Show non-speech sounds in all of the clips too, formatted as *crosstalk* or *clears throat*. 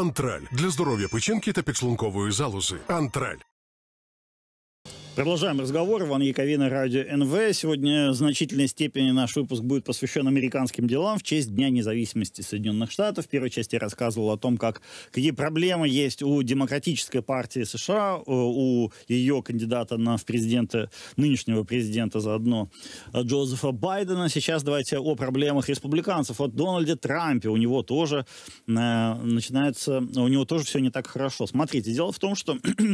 Антраль для здоров'я печінки та підшлункової залози. Антраль. Продолжаем разговор. Иван Яковина, Радио НВ. Сегодня в значительной степени наш выпуск будет посвящен американским делам в честь Дня независимости Соединенных Штатов. В первой части я рассказывал о том, как, какие проблемы есть у демократической партии США, э, у ее кандидата на в президенты нынешнего президента заодно э, Джозефа Байдена. Сейчас давайте о проблемах республиканцев. Вот Дональде Трампе. У него тоже э, начинается, у него тоже все не так хорошо. Смотрите, дело в том, что *clears throat* э,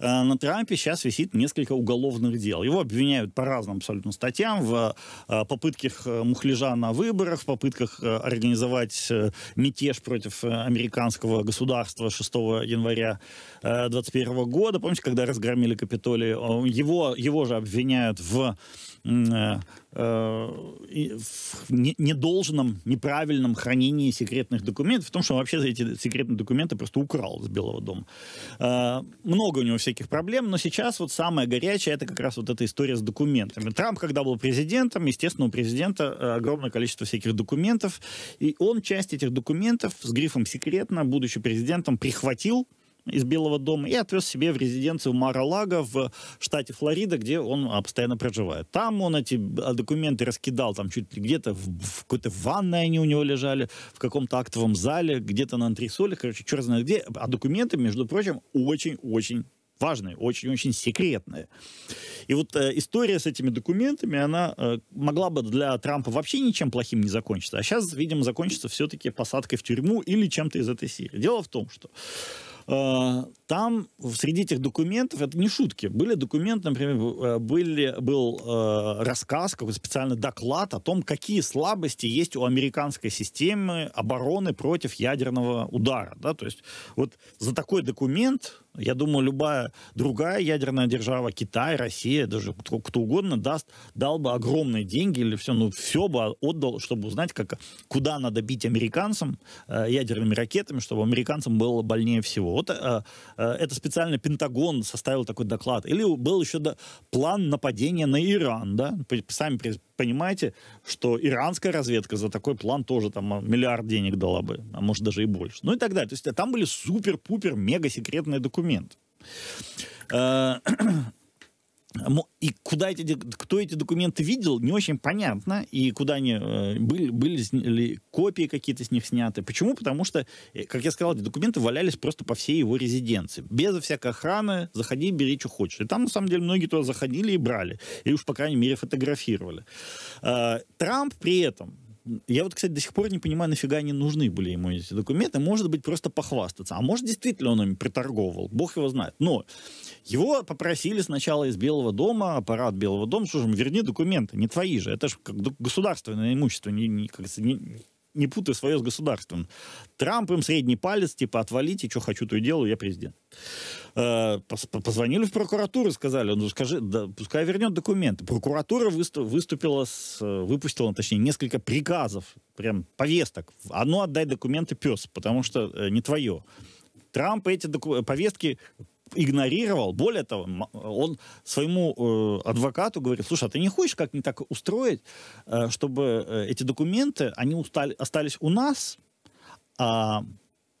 на Трампе сейчас висит несколько несколько уголовных дел. Его обвиняют по разным абсолютно статьям, в э, попытках э, мухляжа на выборах, в попытках э, организовать мятеж против американского государства 6 января 2021 года. Помните, когда разгромили Капитолий? Его, его же обвиняют в Э, недолжном, неправильном хранении секретных документов, в том, что он вообще за эти секретные документы просто украл с Белого дома. Э, много у него всяких проблем, но сейчас вот самое горячее это как раз вот эта история с документами. Трамп, когда был президентом, естественно, у президента э, огромное количество всяких документов, и он часть этих документов с грифом «секретно», будучи президентом, прихватил из Белого дома и отвез себе в резиденцию Мара-Лага в штате Флорида, где он а, постоянно проживает. Там он эти а, документы раскидал, там чуть ли где-то в, в какой-то ванной они у него лежали, в каком-то актовом зале, где-то на антресоле, короче, черт знает где. А документы, между прочим, очень-очень важные, очень-очень секретные. И вот э, история с этими документами, она э, могла бы для Трампа вообще ничем плохим не закончиться. А сейчас, видимо, закончится все-таки посадкой в тюрьму или чем-то из этой серии. Дело в том, что Э, там среди этих документов, это не шутки, были документы, например, э, были, был э, рассказ, какой то специальный доклад о том, какие слабости есть у американской системы обороны против ядерного удара. Да? То есть вот за такой документ я думаю, любая другая ядерная держава, Китай, Россия, даже кто, кто угодно, даст, дал бы огромные деньги или все, ну, все бы отдал, чтобы узнать, как, куда надо бить американцам э, ядерными ракетами, чтобы американцам было больнее всего. Вот э, э, это специально Пентагон составил такой доклад. Или был еще да, план нападения на Иран, да, сами понимаете, что иранская разведка за такой план тоже там а, миллиард денег дала бы, а может даже и больше. Ну и так далее. То есть там были супер-пупер мега секретные документы. Э, *clears throat* И куда эти, кто эти документы видел, не очень понятно. И куда они э, были, были ли копии какие-то с них сняты. Почему? Потому что, э, как я сказал, эти документы валялись просто по всей его резиденции. Без всякой охраны, заходи, бери, что хочешь. И там, на самом деле, многие туда заходили и брали. И уж, по крайней мере, фотографировали. Э, Трамп при этом я вот, кстати, до сих пор не понимаю, нафига они нужны были ему эти документы. Может быть, просто похвастаться. А может, действительно он ими приторговывал. Бог его знает. Но его попросили сначала из Белого дома, аппарат Белого дома, слушай, верни документы, не твои же. Это же как государственное имущество, не, не, как, не, не путай свое с государством. Трамп им средний палец, типа, отвалите, что хочу, то и делаю, я президент. Э, позвонили в прокуратуру, сказали, ну, скажи, да, пускай вернет документы. Прокуратура выступила, с, э, выпустила, точнее, несколько приказов, прям повесток. Одно отдай документы, пес, потому что э, не твое. Трамп эти повестки игнорировал. Более того, он своему э, адвокату говорит, слушай, а ты не хочешь как нибудь так устроить, э, чтобы э, эти документы, они устали, остались у нас, а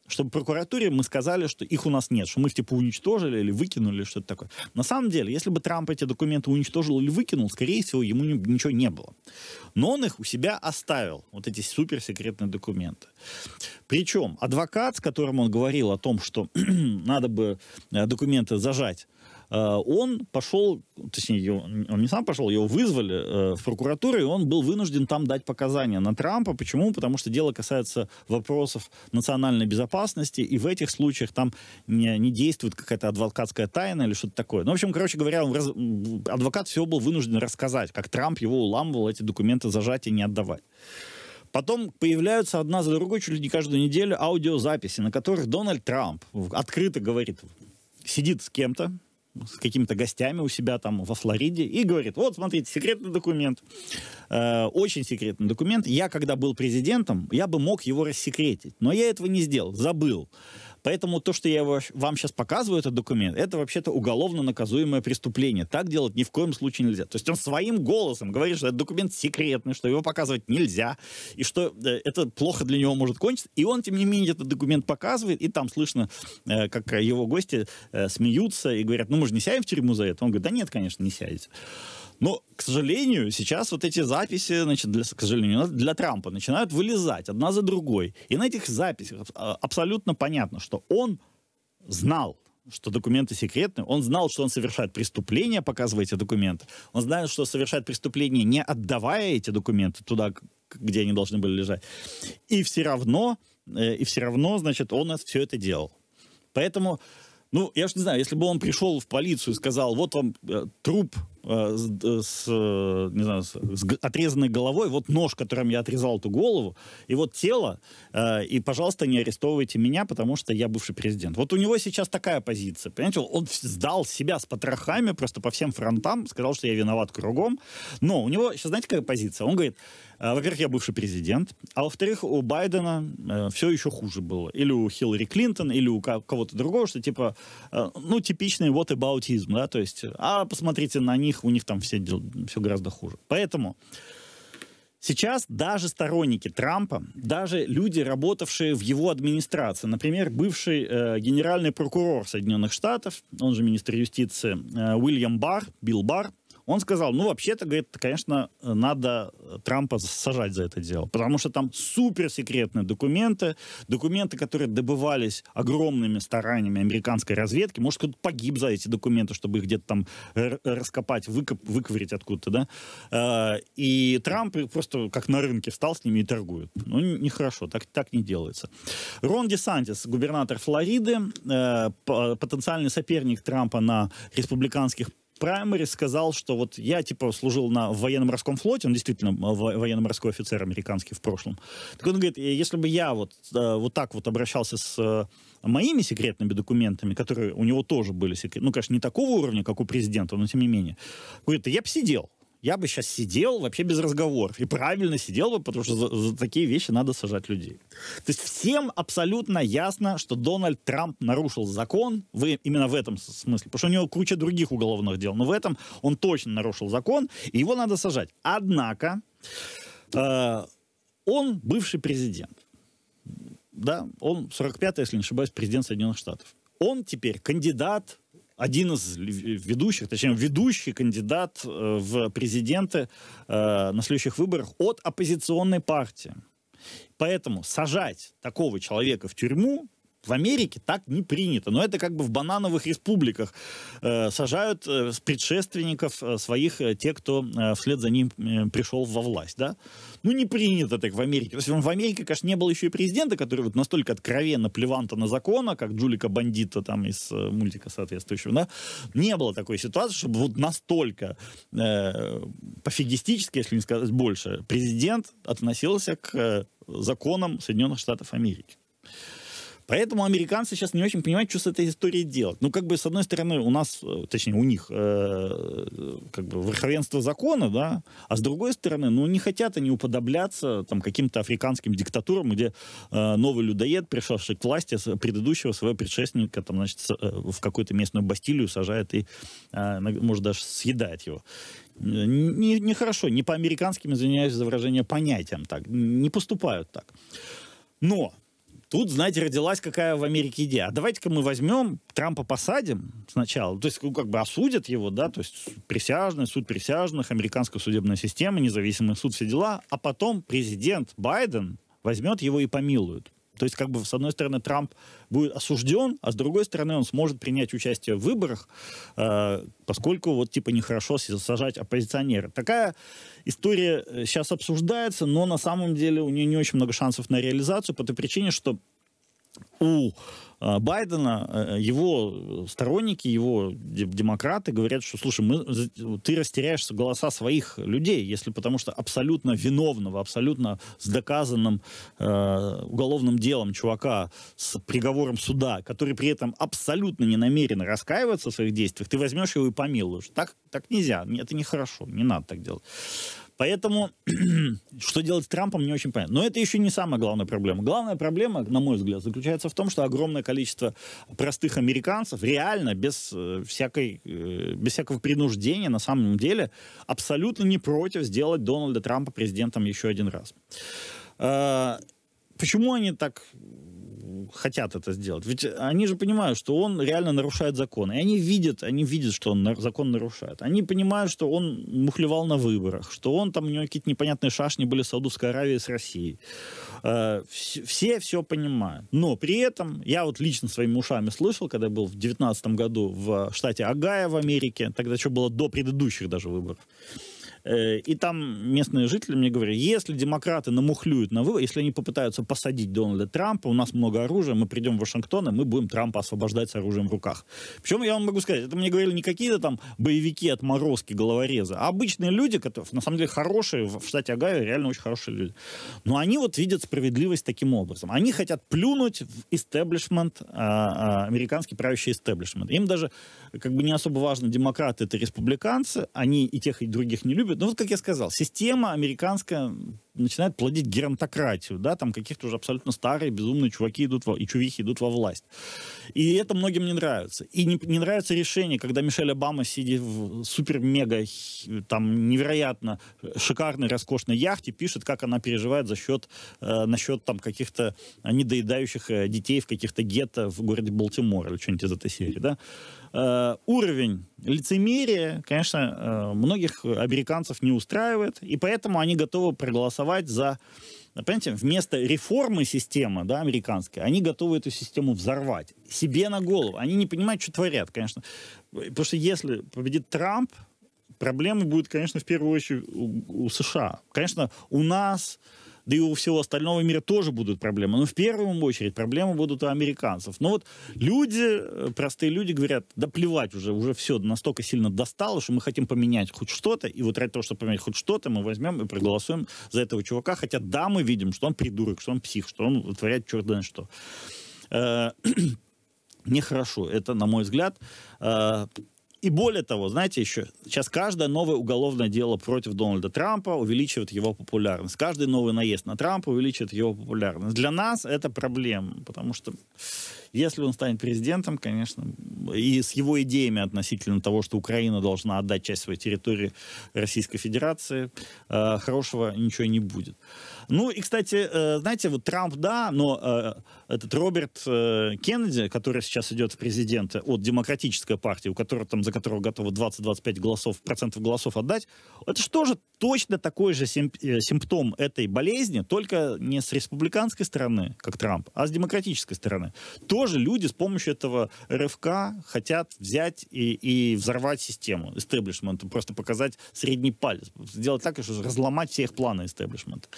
чтобы прокуратуре мы сказали, что их у нас нет, что мы их типа уничтожили или выкинули, или что-то такое. На самом деле, если бы Трамп эти документы уничтожил или выкинул, скорее всего, ему ничего не было. Но он их у себя оставил, вот эти суперсекретные документы. Причем адвокат, с которым он говорил о том, что *clears throat* надо бы э, документы зажать, Э, он пошел, точнее, он не сам пошел, его вызвали э, в прокуратуру, и он был вынужден там дать показания на Трампа. Почему? Потому что дело касается вопросов национальной безопасности, и в этих случаях там не, не действует какая-то адвокатская тайна или что-то такое. Ну, в общем, короче говоря, адвокат всего был вынужден рассказать, как Трамп его уламывал эти документы зажать и не отдавать. Потом появляются одна за другой, чуть ли не каждую неделю, аудиозаписи, на которых Дональд Трамп открыто говорит, сидит с кем-то, с какими-то гостями у себя там во Флориде и говорит, вот, смотрите, секретный документ, э, очень секретный документ. Я, когда был президентом, я бы мог его рассекретить, но я этого не сделал, забыл. Поэтому то, что я вам сейчас показываю, этот документ, это вообще-то уголовно наказуемое преступление. Так делать ни в коем случае нельзя. То есть он своим голосом говорит, что этот документ секретный, что его показывать нельзя, и что э, это плохо для него может кончиться. И он, тем не менее, этот документ показывает, и там слышно, э, как его гости э, смеются и говорят, ну мы же не сядем в тюрьму за это. Он говорит, да нет, конечно, не сядете. Но, к сожалению, сейчас вот эти записи, значит, для, к сожалению, для Трампа начинают вылезать одна за другой. И на этих записях а, абсолютно понятно, что он знал, что документы секретны, он знал, что он совершает преступление, показывая эти документы, он знал, что совершает преступление, не отдавая эти документы туда, где они должны были лежать. И все равно, э, и все равно, значит, он все это делал. Поэтому, ну, я же не знаю, если бы он пришел в полицию и сказал, вот вам э, труп Э, с, э, не знаю, с, с отрезанной головой, вот нож, которым я отрезал эту голову, и вот тело, э, и, пожалуйста, не арестовывайте меня, потому что я бывший президент. Вот у него сейчас такая позиция, понимаете, он сдал себя с потрохами просто по всем фронтам, сказал, что я виноват кругом, но у него сейчас, знаете, какая позиция? Он говорит, э, во-первых, я бывший президент, а во-вторых, у Байдена э, все еще хуже было, или у Хиллари Клинтон, или у кого-то другого, что типа, э, ну, типичный вот и да, то есть, а посмотрите на них, них, у них там все, все гораздо хуже. Поэтому Сейчас даже сторонники Трампа, даже люди, работавшие в его администрации, например, бывший э, генеральный прокурор Соединенных Штатов, он же министр юстиции э, Уильям Барр, Билл Барр, он сказал, ну, вообще-то, говорит, конечно, надо Трампа сажать за это дело, потому что там суперсекретные документы, документы, которые добывались огромными стараниями американской разведки, может, кто-то погиб за эти документы, чтобы их где-то там раскопать, выкоп, выковырить откуда-то, да, э, и Трамп просто как на рынке встал с ними и торгует. Ну, нехорошо, так, так не делается. Рон Ди Сантис, губернатор Флориды, э, потенциальный соперник Трампа на республиканских праймере сказал, что вот я, типа, служил на военно-морском флоте, он действительно военно-морской офицер американский в прошлом. Так он говорит, «Э, если бы я вот, э, вот так вот обращался с э, моими секретными документами, которые у него тоже были секретные, ну, конечно, не такого уровня, как у президента, но тем не менее, говорит, я бы сидел я бы сейчас сидел вообще без разговоров. И правильно сидел бы, потому что за, за такие вещи надо сажать людей. То есть всем абсолютно ясно, что Дональд Трамп нарушил закон, вы, именно в этом смысле, потому что у него куча других уголовных дел, но в этом он точно нарушил закон, и его надо сажать. Однако э, он бывший президент. Да, он 45-й, если не ошибаюсь, президент Соединенных Штатов. Он теперь кандидат один из э, ведущих, точнее, ведущий кандидат э, в президенты э, на следующих выборах от оппозиционной партии. Поэтому сажать такого человека в тюрьму в Америке так не принято. Но это как бы в банановых республиках э, сажают э, предшественников э, своих, э, те, кто э, вслед за ним пришел во власть, да? Ну, не принято так в Америке. То есть в Америке, конечно, не было еще и президента, который вот настолько откровенно плеванта на закона, как Джулика Бандита там из мультика соответствующего, да? Не было такой ситуации, чтобы вот настолько э, пофигистически, если не сказать больше, президент относился к законам Соединенных Штатов Америки. Поэтому американцы сейчас не очень понимают, что с этой историей делать. Ну, как бы, с одной стороны, у нас, э, точнее, у них э, э, как бы верховенство закона, да, а с другой стороны, ну, не хотят они уподобляться там каким-то африканским диктатурам, где э, новый людоед, пришедший к власти предыдущего своего предшественника, там, значит, э, в какую-то местную бастилию сажает и, э, может, даже съедает его не, не хорошо, не по-американским, извиняюсь за выражение, понятиям так, не поступают так. Но Тут, знаете, родилась какая в Америке идея. А давайте-ка мы возьмем, Трампа посадим сначала, то есть ну, как бы осудят его, да, то есть присяжный, суд присяжных, американская судебная система, независимый суд, все дела, а потом президент Байден возьмет его и помилует. То есть, как бы, с одной стороны, Трамп будет осужден, а с другой стороны, он сможет принять участие в выборах, э, поскольку вот, типа, нехорошо сажать оппозиционера. Такая история сейчас э, обсуждается, но на самом деле у нее не очень много шансов на реализацию по той причине, что у Э, Байдена, э, его сторонники, его демократы говорят, что, слушай, мы, ты растеряешь голоса своих людей, если потому что абсолютно виновного, абсолютно с доказанным э, уголовным делом чувака с приговором суда, который при этом абсолютно не намерен раскаиваться в своих действиях, ты возьмешь его и помилуешь. Так, так нельзя, это нехорошо, не надо так делать. Поэтому, *clears throat* что делать с Трампом, не очень понятно. Но это еще не самая главная проблема. Главная проблема, на мой взгляд, заключается в том, что огромное количество простых американцев реально, без, э, всякой, э, без всякого принуждения, на самом деле, абсолютно не против сделать Дональда Трампа президентом еще один раз. А, почему они так хотят это сделать. Ведь они же понимают, что он реально нарушает закон. И они видят, они видят, что он закон нарушает. Они понимают, что он мухлевал на выборах, что он там, у него какие-то непонятные шашни были с Саудовской Аравией, с Россией. Э, все все понимают. Но при этом я вот лично своими ушами слышал, когда был в 2019 году в штате Агая в Америке, тогда что было до предыдущих даже выборов, Э, и там местные жители мне говорят, если демократы намухлюют на выборы, если они попытаются посадить Дональда Трампа, у нас много оружия, мы придем в Вашингтон, и мы будем Трампа освобождать с оружием в руках. Причем я вам могу сказать, это мне говорили не какие-то там боевики, отморозки, головорезы, а обычные люди, которые на самом деле хорошие, в штате Огайо реально очень хорошие люди. Но они вот видят справедливость таким образом. Они хотят плюнуть в истеблишмент, а, а, американский правящий истеблишмент. Им даже как бы не особо важно, демократы это республиканцы, они и тех, и других не любят, любят. Ну вот, как я сказал, система американская начинает плодить геронтократию, да, там каких-то уже абсолютно старые безумные чуваки идут во, и чувихи идут во власть. И это многим не нравится. И не, не нравится решение, когда Мишель Обама сидит в супер-мега, там, невероятно шикарной, роскошной яхте, пишет, как она переживает за счет, э, насчет там каких-то недоедающих э, детей в каких-то гетто в городе Балтимор или что-нибудь из этой серии, да. Э, уровень лицемерия, конечно, э, многих американцев не устраивает, и поэтому они готовы проголосовать проголосовать за Понимаете, вместо реформы системы да, американской, они готовы эту систему взорвать себе на голову. Они не понимают, что творят, конечно. Потому что если победит Трамп, проблемы будут, конечно, в первую очередь у, у США. Конечно, у нас, да и у всего остального мира тоже будут проблемы. Но ну, в первую очередь проблемы будут у американцев. Но ну, вот люди, э, простые люди говорят, да плевать уже, уже все настолько сильно достало, что мы хотим поменять хоть что-то, и вот ради того, чтобы поменять хоть что-то, мы возьмем и проголосуем за этого чувака, хотя да, мы видим, что он придурок, что он псих, что он творяет черт знает что э, *clears throat* нехорошо. Это, на мой взгляд, э, и более того, знаете еще, сейчас каждое новое уголовное дело против Дональда Трампа увеличивает его популярность. Каждый новый наезд на Трампа увеличивает его популярность. Для нас это проблема, потому что если он станет президентом, конечно, и с его идеями относительно того, что Украина должна отдать часть своей территории Российской Федерации, э, хорошего ничего не будет. Ну и, кстати, э, знаете, вот Трамп, да, но э, этот Роберт Кеннеди, который сейчас идет в президенты от демократической партии, у которого там, за которого готовы 20-25 голосов, процентов голосов отдать, это же тоже точно такой же симптом этой болезни, только не с республиканской стороны, как Трамп, а с демократической стороны. То тоже люди с помощью этого рывка хотят взять и, и взорвать систему истеблишмента, просто показать средний палец, сделать так, что разломать все их планы истеблишмента.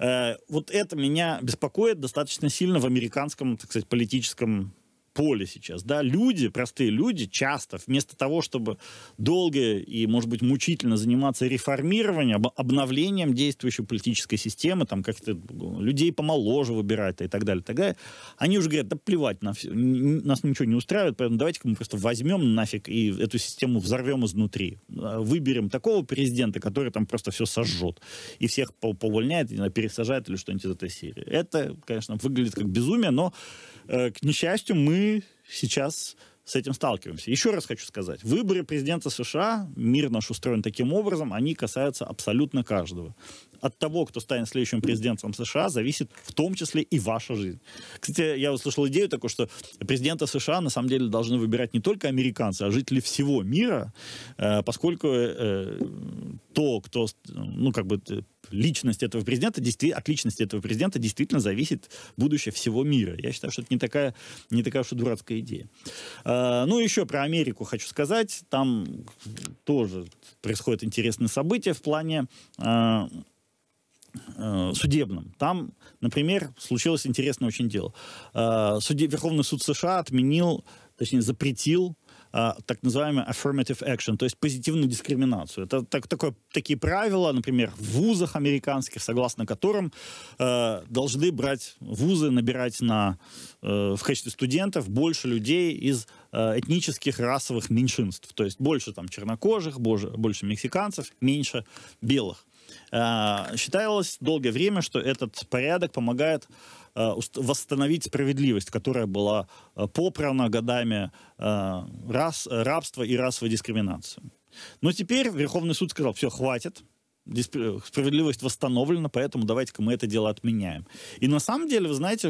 Э, вот это меня беспокоит достаточно сильно в американском, так сказать, политическом поле сейчас, да, люди, простые люди часто вместо того, чтобы долго и, может быть, мучительно заниматься реформированием, обновлением действующей политической системы, там как-то людей помоложе выбирать и так далее, и так далее, они уже говорят, да плевать, на все, нас ничего не устраивает, поэтому давайте-ка мы просто возьмем нафиг и эту систему взорвем изнутри. А, выберем такого президента, который там просто все сожжет и всех повольняет, пересажает или что-нибудь из этой серии. Это, конечно, выглядит как безумие, но, э, к несчастью, мы сейчас с этим сталкиваемся. Еще раз хочу сказать, выборы президента США, мир наш устроен таким образом, они касаются абсолютно каждого. От того, кто станет следующим президентом США, зависит в том числе и ваша жизнь. Кстати, я услышал идею такую, что президента США на самом деле должны выбирать не только американцы, а жители всего мира, э, поскольку э, э, то, кто, ну, как бы личность этого президента, от личности этого президента действительно зависит будущее всего мира. Я считаю, что это не такая, не такая уж и дурацкая идея. А, ну, еще про Америку хочу сказать. Там тоже происходят интересные события в плане а, а, судебном. Там, например, случилось интересное очень дело. Верховный суд США отменил, точнее, запретил а, так называемый affirmative action, то есть позитивную дискриминацию. Это так, такое, такие правила, например, в вузах американских, согласно которым э, должны брать вузы, набирать на, э, в качестве студентов больше людей из э, этнических расовых меньшинств. То есть больше там чернокожих, больше, больше мексиканцев, меньше белых. Э, считалось долгое время, что этот порядок помогает Э, восстановить справедливость, которая была э, попрана годами э, рас, рабства и расовой дискриминации. Но теперь Верховный суд сказал, все, хватит, справедливость восстановлена, поэтому давайте-ка мы это дело отменяем. И на самом деле, вы знаете,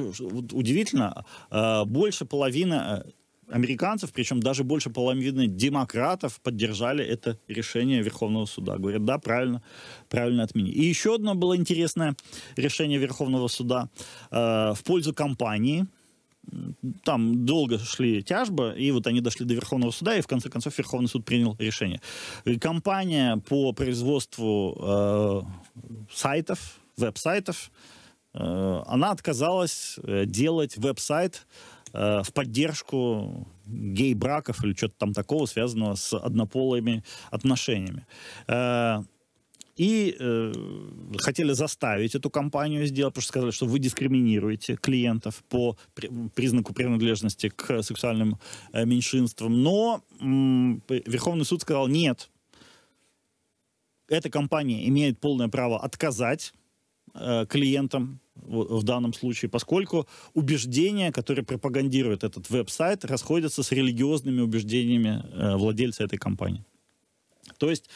удивительно, больше половины американцев, причем даже больше половины демократов поддержали это решение Верховного суда. Говорят, да, правильно, правильно отменить. И еще одно было интересное решение Верховного суда э, в пользу компании. Там долго шли тяжбы, и вот они дошли до Верховного суда, и в конце концов Верховный суд принял решение. Компания по производству э, сайтов, веб-сайтов, э, она отказалась э, делать веб-сайт э, в поддержку гей-браков или что-то там такого, связанного с однополыми отношениями. Э, и э, хотели заставить эту компанию сделать, потому что сказали, что вы дискриминируете клиентов по при, признаку принадлежности к сексуальным э, меньшинствам. Но э, Верховный суд сказал, нет, эта компания имеет полное право отказать э, клиентам в данном случае, поскольку убеждения, которые пропагандирует этот веб-сайт, расходятся с религиозными убеждениями э, владельца этой компании. То есть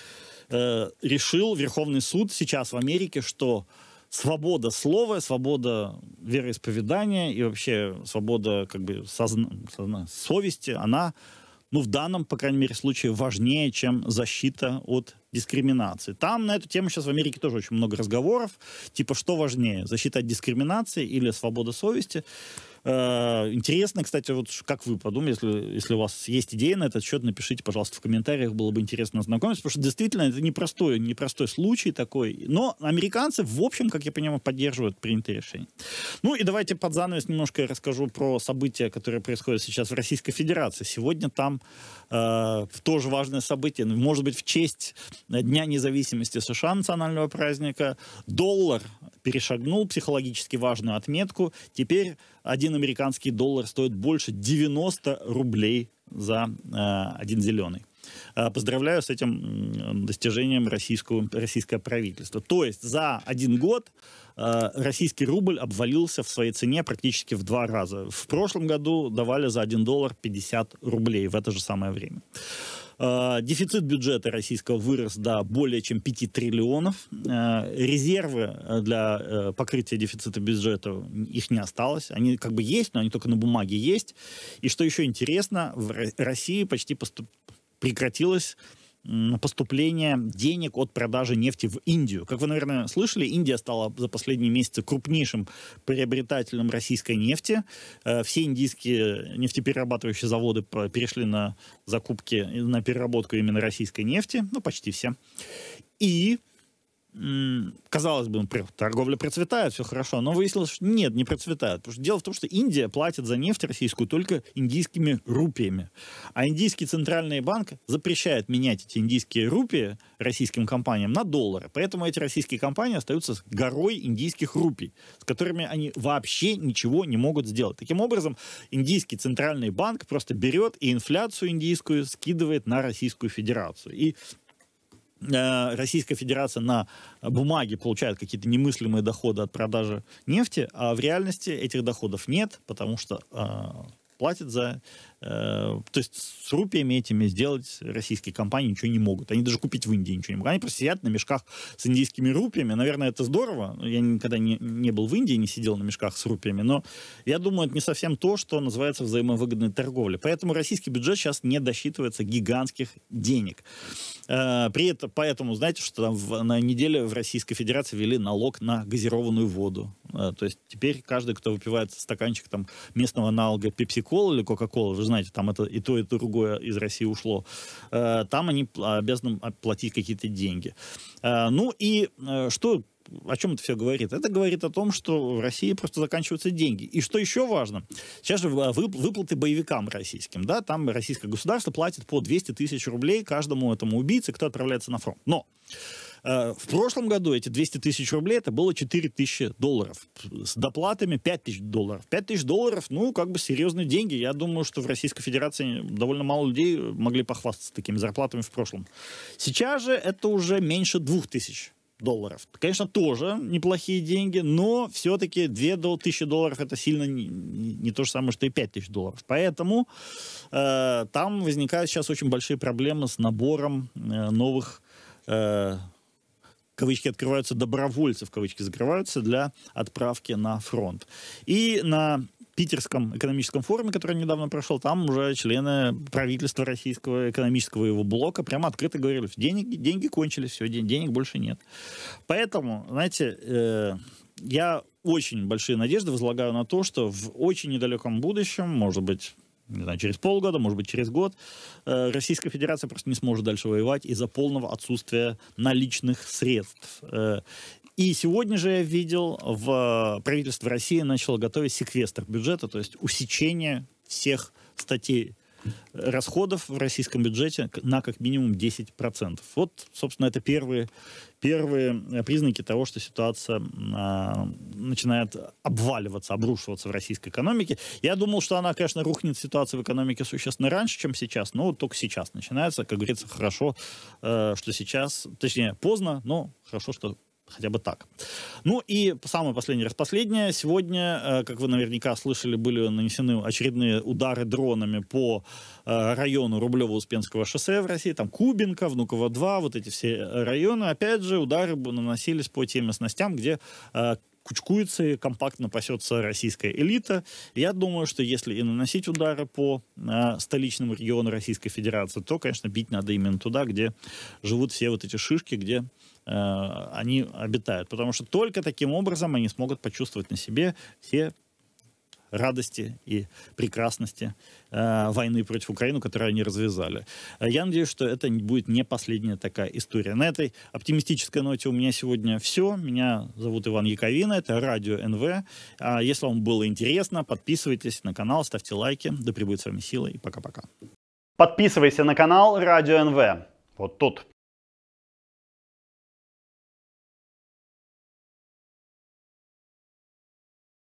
э, решил Верховный суд сейчас в Америке, что свобода слова, свобода вероисповедания и вообще свобода как бы созна- созна- совести, она ну, в данном, по крайней мере, случае важнее, чем защита от дискриминации. Там на эту тему сейчас в Америке тоже очень много разговоров, типа, что важнее, защита от дискриминации или свобода совести. Э, интересно, кстати, вот как вы подумали, если, если у вас есть идея на этот счет, напишите, пожалуйста, в комментариях, было бы интересно ознакомиться, потому что действительно это непростой, непростой случай такой. Но американцы, в общем, как я понимаю, поддерживают принятые решения. Ну и давайте под занавес немножко я расскажу про события, которые происходят сейчас в Российской Федерации. Сегодня там э, тоже важное событие, ну, может быть, в честь Дня независимости США, национального праздника, доллар перешагнул психологически важную отметку. Теперь один американский доллар стоит больше 90 рублей за э, один зеленый. Э, поздравляю с этим достижением российского, российское правительство. То есть за один год э, российский рубль обвалился в своей цене практически в два раза. В прошлом году давали за один доллар 50 рублей в это же самое время. Э, дефицит бюджета российского вырос до более чем 5 триллионов. Э, резервы э, для покрытия дефицита бюджета, их не осталось. Они как бы есть, но они только на бумаге есть. И что еще интересно, в России почти поступ... прекратилось поступления денег от продажи нефти в Индию. Как вы, наверное, слышали, Индия стала за последние месяцы крупнейшим приобретателем российской нефти. Э, все индийские нефтеперерабатывающие заводы перешли на закупки, на переработку именно российской нефти, ну, почти все. И казалось бы, например, торговля процветает, все хорошо, но выяснилось, что нет, не процветает. Потому что дело в том, что Индия платит за нефть российскую только индийскими рупиями. А индийский центральный банк запрещает менять эти индийские рупии российским компаниям на доллары. Поэтому эти российские компании остаются с горой индийских рупий, с которыми они вообще ничего не могут сделать. Таким образом, индийский центральный банк просто берет и инфляцию индийскую скидывает на Российскую Федерацию. И Э, Российская Федерация на бумаге получает какие-то немыслимые доходы от продажи нефти, а в реальности этих доходов нет, потому что э, платит за Э, то есть с рупиями этими сделать российские компании ничего не могут. Они даже купить в Индии ничего не могут. Они просто сидят на мешках с индийскими рупиями. Наверное, это здорово. Ну, я никогда не, не был в Индии, не сидел на мешках с рупиями. Но я думаю, это не совсем то, что называется взаимовыгодной торговлей. Поэтому российский бюджет сейчас не досчитывается гигантских денег. Э, при этом, поэтому, знаете, что там в, на неделе в Российской Федерации ввели налог на газированную воду. Э, то есть теперь каждый, кто выпивает стаканчик там местного аналога пепси-колы или кока-колы, знаете, там это и то, и то, другое из России ушло. Э, там они обязаны платить какие-то деньги. Э, ну и э, что о чем это все говорит? Это говорит о том, что в России просто заканчиваются деньги. И что еще важно, сейчас же выплаты боевикам российским, да, там российское государство платит по 200 тысяч рублей каждому этому убийце, кто отправляется на фронт. Но Э, в прошлом году эти 200 тысяч рублей это было 4 тысячи долларов. С доплатами 5 тысяч долларов. 5 тысяч долларов, ну, как бы серьезные деньги. Я думаю, что в Российской Федерации довольно мало людей могли похвастаться такими зарплатами в прошлом. Сейчас же это уже меньше 2 тысяч долларов. Конечно, тоже неплохие деньги, но все-таки 2 тысячи долларов это сильно не, не то же самое, что и 5 тысяч долларов. Поэтому э, там возникают сейчас очень большие проблемы с набором э, новых э, кавычки открываются, добровольцев, кавычки закрываются, для отправки на фронт. И на Питерском экономическом форуме, который недавно прошел, там уже члены правительства российского экономического его блока прямо открыто говорили, что деньги, деньги кончились, все, денег больше нет. Поэтому, знаете, э, я очень большие надежды возлагаю на то, что в очень недалеком будущем, может быть, не знаю, через полгода, может быть, через год, э, Российская Федерация просто не сможет дальше воевать из-за полного отсутствия наличных средств. Э, и сегодня же я видел, в правительство России начало готовить секвестр бюджета, то есть усечение всех статей расходов в российском бюджете на как минимум 10%. Вот, собственно, это первые, первые э, признаки того, что ситуация э, начинает обваливаться, обрушиваться в российской экономике. Я думал, что она, конечно, рухнет ситуация в экономике существенно раньше, чем сейчас, но вот только сейчас начинается. Как говорится, хорошо, э, что сейчас, точнее, поздно, но хорошо, что Хотя бы так. Ну и самое последнее, распоследнее. Сегодня, э, как вы наверняка слышали, были нанесены очередные удары дронами по э, району Рублево-Успенского шоссе в России. Там Кубинка, Внуково-2, вот эти все районы. Опять же, удары наносились по тем местностям, где э, кучкуется и компактно пасется российская элита. Я думаю, что если и наносить удары по э, столичному региону Российской Федерации, то, конечно, бить надо именно туда, где живут все вот эти шишки, где Э, они обитают. Потому что только таким образом они смогут почувствовать на себе все радости и прекрасности э, войны против Украины, которую они развязали. Э, я надеюсь, что это будет не последняя такая история. На этой оптимистической ноте у меня сегодня все. Меня зовут Иван Яковина, это Радио НВ. А если вам было интересно, подписывайтесь на канал, ставьте лайки. Да пребудет с вами сила и пока-пока. Подписывайся на канал Радио НВ. Вот тут.